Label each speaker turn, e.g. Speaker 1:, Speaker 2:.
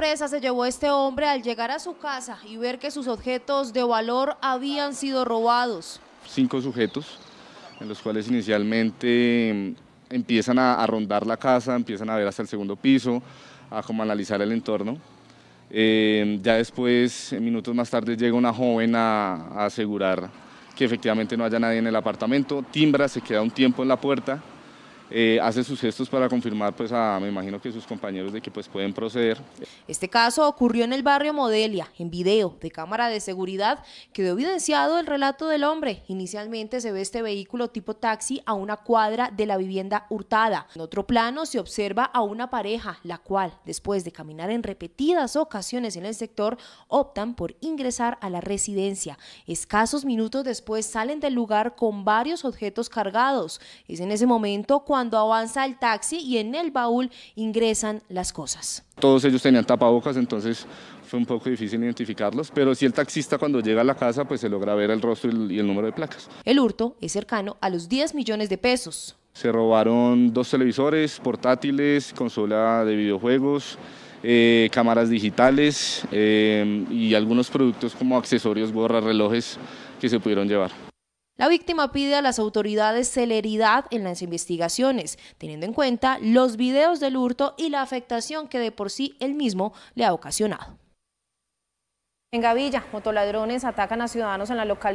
Speaker 1: sorpresa se llevó este hombre al llegar a su casa y ver que sus objetos de valor habían sido robados?
Speaker 2: Cinco sujetos, en los cuales inicialmente mm, empiezan a, rondar la casa, empiezan a ver hasta el segundo piso, a analizar el entorno. Eh, ya después, minutos más tarde, llega una joven a asegurar que efectivamente no haya nadie en el apartamento, timbra, se queda un tiempo en la puerta eh, hace sus gestos para confirmar, pues a, me imagino que sus compañeros de que pues pueden proceder.
Speaker 1: Este caso ocurrió en el barrio Modelia, en video de cámara de seguridad, quedó evidenciado el relato del hombre. Inicialmente se ve este vehículo tipo taxi a una cuadra de la vivienda hurtada. En otro plano se observa a una pareja, la cual, después de caminar en repetidas ocasiones en el sector, optan por ingresar a la residencia. Escasos minutos después salen del lugar con varios objetos cargados. Es en ese momento cuando cuando avanza el taxi y en el baúl ingresan las cosas.
Speaker 2: Todos ellos tenían tapabocas, entonces fue un poco difícil identificarlos, pero si el taxista cuando llega a la casa pues se logra ver el rostro y el número de placas.
Speaker 1: El hurto es cercano a los 10 millones de pesos.
Speaker 2: Se robaron dos televisores, portátiles, consola de videojuegos, eh, cámaras digitales eh, y algunos productos como accesorios, gorras, relojes que se pudieron llevar.
Speaker 1: La víctima pide a las autoridades celeridad en las investigaciones, teniendo en cuenta los videos del hurto y la afectación que de por sí él mismo le ha ocasionado. En Gavilla, motoladrones atacan a ciudadanos en la localidad.